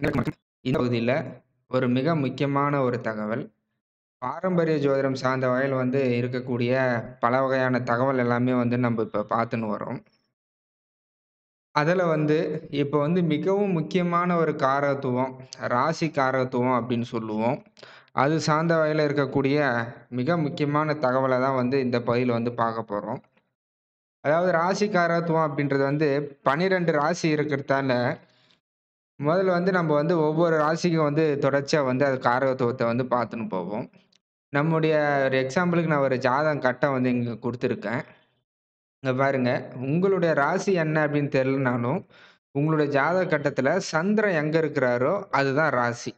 மட்டும் இந்த பகுதியில் ஒரு மிக முக்கியமான ஒரு தகவல் பாரம்பரிய ஜோதிடம் சார்ந்த வகையில் வந்து இருக்கக்கூடிய பல வகையான தகவல் எல்லாமே வந்து நம்ம இப்போ பார்த்துன்னு வரோம் அதில் வந்து இப்போ வந்து மிகவும் முக்கியமான ஒரு காரத்துவம் ராசி காரத்துவம் அப்படின்னு சொல்லுவோம் அது சார்ந்த வகையில் இருக்கக்கூடிய மிக முக்கியமான தகவலை தான் வந்து இந்த பகுதியில் வந்து பார்க்க போகிறோம் அதாவது ராசி காரத்துவம் அப்படின்றது வந்து பனிரெண்டு ராசி இருக்கிறதால முதல்ல வந்து நம்ம வந்து ஒவ்வொரு ராசிக்கும் வந்து தொடர்ச்சியாக வந்து அது காரகத்துவத்தை வந்து பார்த்துன்னு போவோம் நம்முடைய ஒரு எக்ஸாம்பிளுக்கு நான் ஒரு ஜாதகம் கட்டம் வந்து இங்கே கொடுத்துருக்கேன் இங்கே பாருங்கள் உங்களுடைய ராசி என்ன அப்படின்னு தெரிலனாலும் உங்களுடைய ஜாதக கட்டத்தில் சந்திரன் எங்கே இருக்கிறாரோ அதுதான் ராசி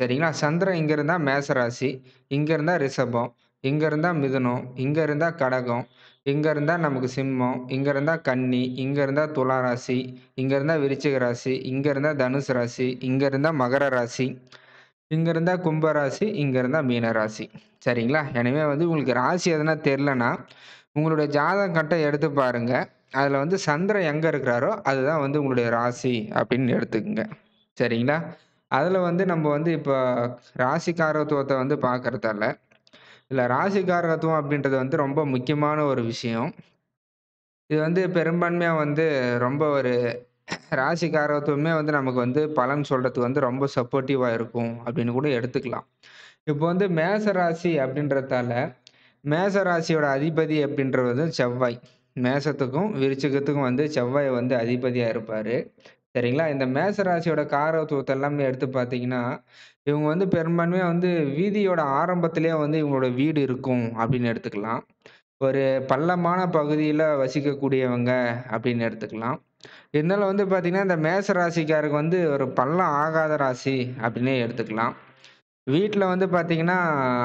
சரிங்களா சந்திரன் இங்கே இருந்தால் மேச ராசி இங்கே இருந்தால் ரிஷபம் இங்கே இருந்தால் மிதுனம் இங்கே இருந்தால் கடகம் இங்கே இருந்தால் நமக்கு சிம்மம் இங்கே இருந்தால் கன்னி இங்கே இருந்தால் துலா ராசி இங்கே இருந்தால் விருச்சிக ராசி இங்கே இருந்தால் தனுசு ராசி இங்கே இருந்தால் மகர ராசி இங்கே இருந்தால் கும்பராசி இங்கே இருந்தால் மீனராசி சரிங்களா எனவே வந்து உங்களுக்கு ராசி எதுனா தெரிலனா உங்களுடைய ஜாதகம் கட்டை எடுத்து பாருங்கள் அதில் வந்து சந்திரன் எங்கே இருக்கிறாரோ அதுதான் வந்து உங்களுடைய ராசி அப்படின்னு எடுத்துக்கோங்க சரிங்களா அதில் வந்து நம்ம வந்து இப்போ ராசிக்காரத்துவத்தை வந்து பார்க்குறதால இல்லை ராசிக்காரகத்துவம் அப்படின்றது வந்து ரொம்ப முக்கியமான ஒரு விஷயம் இது வந்து பெரும்பான்மையாக வந்து ரொம்ப ஒரு ராசிக்காரத்துவமே வந்து நமக்கு வந்து பலன் சொல்கிறதுக்கு வந்து ரொம்ப சப்போர்ட்டிவாக இருக்கும் அப்படின்னு கூட எடுத்துக்கலாம் இப்போ வந்து மேச ராசி அப்படின்றதால மேச ராசியோட அதிபதி அப்படின்றது வந்து செவ்வாய் மேசத்துக்கும் விருச்சிகத்துக்கும் வந்து செவ்வாய் வந்து அதிபதியாக இருப்பார் சரிங்களா இந்த மேசராசியோட காரத்துவத்தை எல்லாமே எடுத்து பார்த்தீங்கன்னா இவங்க வந்து பெரும்பான்மையாக வந்து வீதியோட ஆரம்பத்திலே வந்து இவங்களோட வீடு இருக்கும் அப்படின்னு எடுத்துக்கலாம் ஒரு பள்ளமான பகுதியில் வசிக்கக்கூடியவங்க அப்படின்னு எடுத்துக்கலாம் இருந்தாலும் வந்து பார்த்திங்கன்னா இந்த மேசராசிக்காருக்கு வந்து ஒரு பள்ளம் ஆகாத ராசி அப்படின்னே எடுத்துக்கலாம் வீட்டில் வந்து பார்த்திங்கன்னா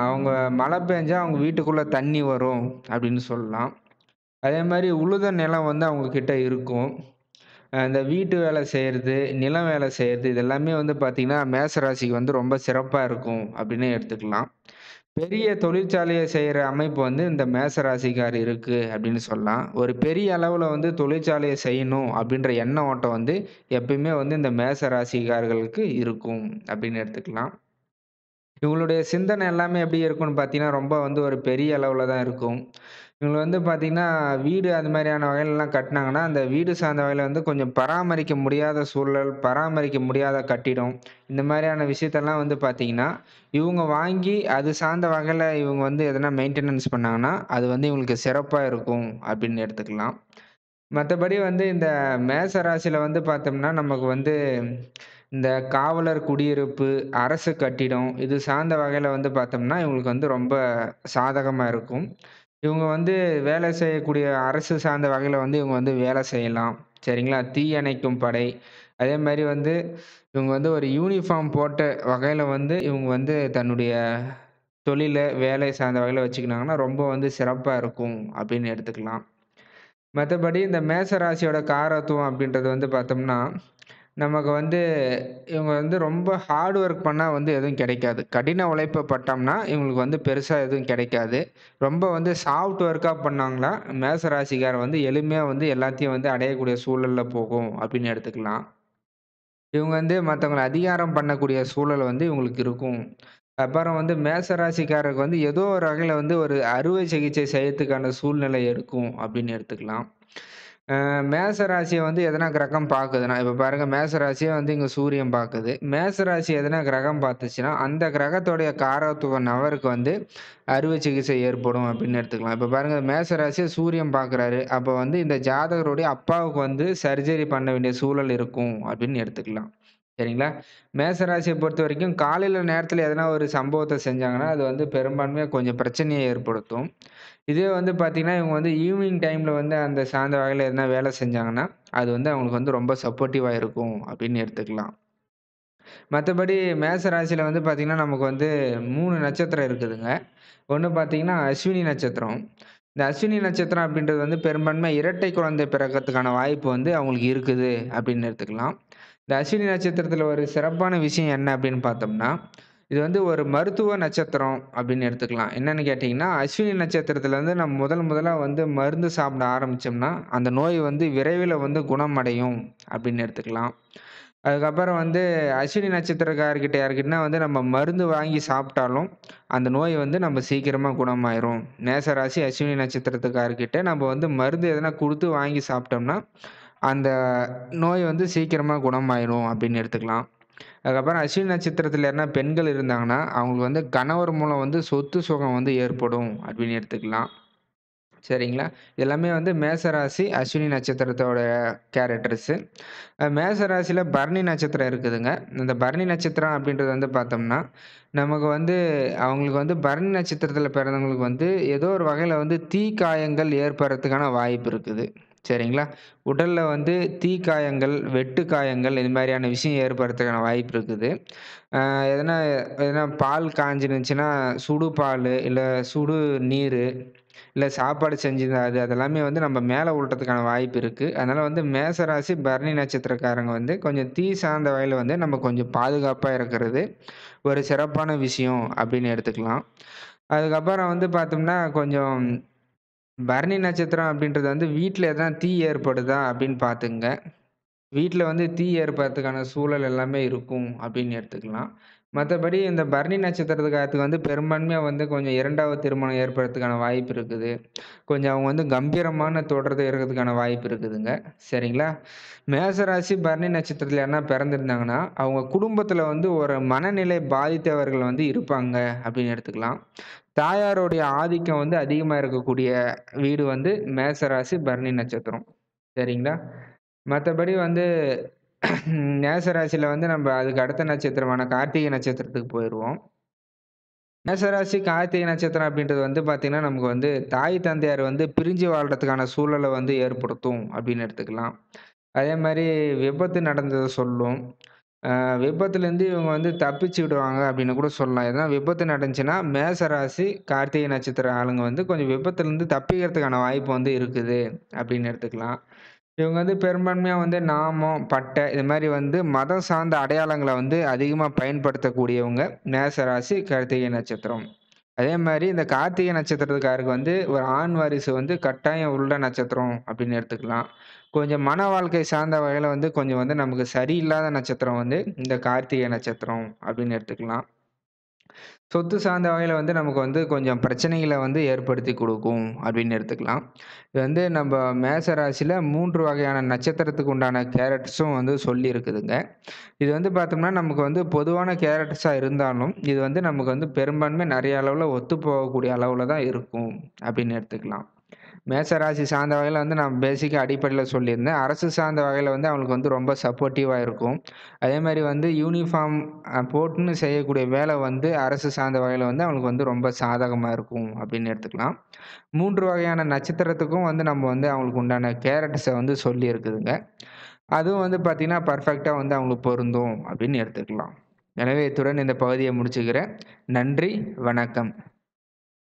அவங்க மழை பெஞ்சால் அவங்க வீட்டுக்குள்ளே தண்ணி வரும் அப்படின்னு சொல்லலாம் அதே மாதிரி உழுத நிலம் வந்து அவங்கக்கிட்ட இருக்கும் இந்த வீட்டு வேலை செய்கிறது நிலம் வேலை செய்கிறது இது எல்லாமே வந்து பார்த்திங்கன்னா மேசராசிக்கு வந்து ரொம்ப சிறப்பாக இருக்கும் அப்படின்னு எடுத்துக்கலாம் பெரிய தொழிற்சாலையை செய்கிற அமைப்பு வந்து இந்த மேசராசிக்கார் இருக்குது அப்படின்னு சொல்லலாம் ஒரு பெரிய அளவில் வந்து தொழிற்சாலையை செய்யணும் அப்படின்ற எண்ண ஓட்டம் வந்து எப்பயுமே வந்து இந்த மேசராசிக்காரர்களுக்கு இருக்கும் அப்படின்னு எடுத்துக்கலாம் இவங்களுடைய சிந்தனை எல்லாமே எப்படி இருக்கும்னு பார்த்தீங்கன்னா ரொம்ப வந்து ஒரு பெரிய அளவில் தான் இருக்கும் இவங்க வந்து பார்த்திங்கன்னா வீடு அது மாதிரியான வகையிலலாம் கட்டினாங்கன்னா அந்த வீடு சார்ந்த வகையில் வந்து கொஞ்சம் பராமரிக்க முடியாத சூழல் பராமரிக்க முடியாத கட்டிடம் இந்த மாதிரியான விஷயத்தெல்லாம் வந்து பார்த்தீங்கன்னா இவங்க வாங்கி அது சார்ந்த வகையில் இவங்க வந்து எதனா மெயின்டெனன்ஸ் பண்ணாங்கன்னா அது வந்து இவங்களுக்கு சிறப்பாக இருக்கும் அப்படின்னு எடுத்துக்கலாம் மற்றபடி வந்து இந்த மேச ராசியில் வந்து பார்த்தோம்னா நமக்கு வந்து இந்த காவலர் குடியிருப்பு அரசு கட்டிடம் இது சார்ந்த வகையில் வந்து பார்த்தோம்னா இவங்களுக்கு வந்து ரொம்ப சாதகமாக இருக்கும் இவங்க வந்து வேலை செய்யக்கூடிய அரசு சார்ந்த வகையில் வந்து இவங்க வந்து வேலை செய்யலாம் சரிங்களா தீயணைக்கும் படை அதே மாதிரி வந்து இவங்க வந்து ஒரு யூனிஃபார்ம் போட்ட வகையில் வந்து இவங்க வந்து தன்னுடைய தொழிலை வேலை சார்ந்த வகையில் வச்சுக்கினாங்கன்னா ரொம்ப வந்து சிறப்பாக இருக்கும் அப்படின்னு எடுத்துக்கலாம் மற்றபடி இந்த மேச ராசியோட காரத்துவம் அப்படின்றது வந்து பார்த்தோம்னா நமக்கு வந்து இவங்க வந்து ரொம்ப ஹார்ட் ஒர்க் பண்ணால் வந்து எதுவும் கிடைக்காது கடின உழைப்பு பட்டோம்னா இவங்களுக்கு வந்து பெருசாக எதுவும் கிடைக்காது ரொம்ப வந்து சாஃப்ட் ஒர்க்காக பண்ணாங்களா மேசராசிக்காரர் வந்து எளிமையாக வந்து எல்லாத்தையும் வந்து அடையக்கூடிய சூழலில் போகும் அப்படின்னு எடுத்துக்கலாம் இவங்க வந்து மற்றவங்களை அதிகாரம் பண்ணக்கூடிய சூழல் வந்து இவங்களுக்கு இருக்கும் அப்புறம் வந்து மேசராசிக்காரருக்கு வந்து ஏதோ ஒரு வகையில் வந்து ஒரு அறுவை சிகிச்சை செய்யறதுக்கான சூழ்நிலை இருக்கும் அப்படின்னு எடுத்துக்கலாம் ராசியை வந்து எதனா கிரகம் பார்க்குதுன்னா இப்போ பாருங்கள் ராசியை வந்து இங்கே சூரியன் பார்க்குது ராசி எதனா கிரகம் பார்த்துச்சுன்னா அந்த கிரகத்துடைய காரத்துவ நபருக்கு வந்து அறுவை சிகிச்சை ஏற்படும் அப்படின்னு எடுத்துக்கலாம் இப்போ பாருங்கள் ராசியை சூரியன் பார்க்குறாரு அப்போ வந்து இந்த ஜாதகருடைய அப்பாவுக்கு வந்து சர்ஜரி பண்ண வேண்டிய சூழல் இருக்கும் அப்படின்னு எடுத்துக்கலாம் சரிங்களா ராசியை பொறுத்த வரைக்கும் காலையில் நேரத்தில் எதனா ஒரு சம்பவத்தை செஞ்சாங்கன்னா அது வந்து பெரும்பான்மையாக கொஞ்சம் பிரச்சனையை ஏற்படுத்தும் இதே வந்து பார்த்தீங்கன்னா இவங்க வந்து ஈவினிங் டைமில் வந்து அந்த சாயந்தர வகையில் எதனா வேலை செஞ்சாங்கன்னா அது வந்து அவங்களுக்கு வந்து ரொம்ப சப்போர்ட்டிவாக இருக்கும் அப்படின்னு எடுத்துக்கலாம் மற்றபடி மேச ராசியில் வந்து பார்த்திங்கன்னா நமக்கு வந்து மூணு நட்சத்திரம் இருக்குதுங்க ஒன்று பார்த்தீங்கன்னா அஸ்வினி நட்சத்திரம் இந்த அஸ்வினி நட்சத்திரம் அப்படின்றது வந்து பெரும்பான்மை இரட்டை குழந்தை பிறக்கிறதுக்கான வாய்ப்பு வந்து அவங்களுக்கு இருக்குது அப்படின்னு எடுத்துக்கலாம் இந்த அஸ்வினி நட்சத்திரத்தில் ஒரு சிறப்பான விஷயம் என்ன அப்படின்னு பார்த்தோம்னா இது வந்து ஒரு மருத்துவ நட்சத்திரம் அப்படின்னு எடுத்துக்கலாம் என்னென்னு கேட்டிங்கன்னா அஸ்வினி நட்சத்திரத்துலேருந்து நம்ம முதல் முதலாக வந்து மருந்து சாப்பிட ஆரம்பித்தோம்னா அந்த நோய் வந்து விரைவில் வந்து குணமடையும் அப்படின்னு எடுத்துக்கலாம் அதுக்கப்புறம் வந்து அஸ்வினி நட்சத்திரக்காரர்கிட்ட யாருக்கிட்டனா வந்து நம்ம மருந்து வாங்கி சாப்பிட்டாலும் அந்த நோய் வந்து நம்ம சீக்கிரமாக குணமாயிரும் நேசராசி அஸ்வினி நட்சத்திரத்துக்காரர்கிட்ட நம்ம வந்து மருந்து எதனா கொடுத்து வாங்கி சாப்பிட்டோம்னா அந்த நோய் வந்து சீக்கிரமாக குணமாயிடும் அப்படின்னு எடுத்துக்கலாம் அதுக்கப்புறம் அஸ்வினி நட்சத்திரத்தில் யாருன்னா பெண்கள் இருந்தாங்கன்னா அவங்களுக்கு வந்து கணவர் மூலம் வந்து சொத்து சுகம் வந்து ஏற்படும் அப்படின்னு எடுத்துக்கலாம் சரிங்களா எல்லாமே வந்து மேசராசி அஸ்வினி நட்சத்திரத்தோட கேரக்டர்ஸு மேசராசியில் பரணி நட்சத்திரம் இருக்குதுங்க இந்த பரணி நட்சத்திரம் அப்படின்றது வந்து பார்த்தோம்னா நமக்கு வந்து அவங்களுக்கு வந்து பரணி நட்சத்திரத்தில் பிறந்தவங்களுக்கு வந்து ஏதோ ஒரு வகையில் வந்து தீ காயங்கள் ஏற்படுறதுக்கான வாய்ப்பு இருக்குது சரிங்களா உடலில் வந்து தீக்காயங்கள் வெட்டு காயங்கள் இது மாதிரியான விஷயம் ஏற்படுறதுக்கான வாய்ப்பு இருக்குது எதனா எதனா பால் காஞ்சிருந்துச்சுன்னா சுடு பால் இல்லை சுடு நீர் இல்லை சாப்பாடு செஞ்சிருந்தா அது அதெல்லாமே வந்து நம்ம மேலே உள்ளதுக்கான வாய்ப்பு இருக்குது அதனால் வந்து மேசராசி பரணி நட்சத்திரக்காரங்க வந்து கொஞ்சம் தீ சார்ந்த வகையில் வந்து நம்ம கொஞ்சம் பாதுகாப்பாக இருக்கிறது ஒரு சிறப்பான விஷயம் அப்படின்னு எடுத்துக்கலாம் அதுக்கப்புறம் வந்து பார்த்தோம்னா கொஞ்சம் பரணி நட்சத்திரம் அப்படின்றது வந்து வீட்டில் எதாவது தீ ஏற்படுதா அப்படின்னு பார்த்துங்க வீட்டில் வந்து தீ ஏற்படுறதுக்கான சூழல் எல்லாமே இருக்கும் அப்படின்னு எடுத்துக்கலாம் மற்றபடி இந்த பரணி நட்சத்திரத்துக்காரத்துக்கு வந்து பெரும்பான்மையாக வந்து கொஞ்சம் இரண்டாவது திருமணம் ஏற்படுறதுக்கான வாய்ப்பு இருக்குது கொஞ்சம் அவங்க வந்து கம்பீரமான தொடர்பு இருக்கிறதுக்கான வாய்ப்பு இருக்குதுங்க சரிங்களா மேசராசி பரணி நட்சத்திரத்தில் யாருன்னா பிறந்திருந்தாங்கன்னா அவங்க குடும்பத்தில் வந்து ஒரு மனநிலை பாதித்தவர்கள் வந்து இருப்பாங்க அப்படின்னு எடுத்துக்கலாம் தாயாருடைய ஆதிக்கம் வந்து அதிகமாக இருக்கக்கூடிய வீடு வந்து மேசராசி பரணி நட்சத்திரம் சரிங்களா மற்றபடி வந்து நேசராசியில் வந்து நம்ம அதுக்கு அடுத்த நட்சத்திரமான கார்த்திகை நட்சத்திரத்துக்கு போயிடுவோம் மேசராசி கார்த்திகை நட்சத்திரம் அப்படின்றது வந்து பார்த்திங்கன்னா நமக்கு வந்து தாய் தந்தையார் வந்து பிரிஞ்சு வாழ்கிறதுக்கான சூழலை வந்து ஏற்படுத்தும் அப்படின்னு எடுத்துக்கலாம் அதே மாதிரி விபத்து நடந்ததை சொல்லும் விபத்துலேருந்து இவங்க வந்து தப்பிச்சு விடுவாங்க அப்படின்னு கூட சொல்லலாம் ஏன்னா விபத்து நடந்துச்சுன்னா மேசராசி கார்த்திகை நட்சத்திர ஆளுங்க வந்து கொஞ்சம் விபத்துலேருந்து தப்பிக்கிறதுக்கான வாய்ப்பு வந்து இருக்குது அப்படின்னு எடுத்துக்கலாம் இவங்க வந்து பெரும்பான்மையாக வந்து நாமம் பட்டை இது மாதிரி வந்து மதம் சார்ந்த அடையாளங்களை வந்து அதிகமாக பயன்படுத்தக்கூடியவங்க மேசராசி கார்த்திகை நட்சத்திரம் அதே மாதிரி இந்த கார்த்திகை நட்சத்திரத்துக்காருக்கு வந்து ஒரு ஆண் வாரிசு வந்து கட்டாயம் உள்ள நட்சத்திரம் அப்படின்னு எடுத்துக்கலாம் கொஞ்சம் மன வாழ்க்கை சார்ந்த வகையில் வந்து கொஞ்சம் வந்து நமக்கு சரியில்லாத நட்சத்திரம் வந்து இந்த கார்த்திகை நட்சத்திரம் அப்படின்னு எடுத்துக்கலாம் சொத்து சார்ந்த வகையில் வந்து நமக்கு வந்து கொஞ்சம் பிரச்சனைகளை வந்து ஏற்படுத்தி கொடுக்கும் அப்படின்னு எடுத்துக்கலாம் இது வந்து நம்ம மேச ராசியில் மூன்று வகையான நட்சத்திரத்துக்கு உண்டான கேரட்ஸும் வந்து சொல்லி இருக்குதுங்க இது வந்து பார்த்தோம்னா நமக்கு வந்து பொதுவான கேரட்ஸாக இருந்தாலும் இது வந்து நமக்கு வந்து பெரும்பான்மை நிறைய அளவில் ஒத்து போகக்கூடிய அளவில் தான் இருக்கும் அப்படின்னு எடுத்துக்கலாம் மேசராசி சார்ந்த வகையில் வந்து நான் பேசிக்காக அடிப்படையில் சொல்லியிருந்தேன் அரசு சார்ந்த வகையில் வந்து அவங்களுக்கு வந்து ரொம்ப சப்போர்ட்டிவாக இருக்கும் அதே மாதிரி வந்து யூனிஃபார்ம் போட்டுன்னு செய்யக்கூடிய வேலை வந்து அரசு சார்ந்த வகையில் வந்து அவங்களுக்கு வந்து ரொம்ப சாதகமாக இருக்கும் அப்படின்னு எடுத்துக்கலாம் மூன்று வகையான நட்சத்திரத்துக்கும் வந்து நம்ம வந்து அவங்களுக்கு உண்டான கேரக்டர்ஸை வந்து சொல்லியிருக்குதுங்க அதுவும் வந்து பார்த்திங்கன்னா பர்ஃபெக்டாக வந்து அவங்களுக்கு பொருந்தும் அப்படின்னு எடுத்துக்கலாம் எனவே இத்துடன் இந்த பகுதியை முடிச்சுக்கிறேன் நன்றி வணக்கம்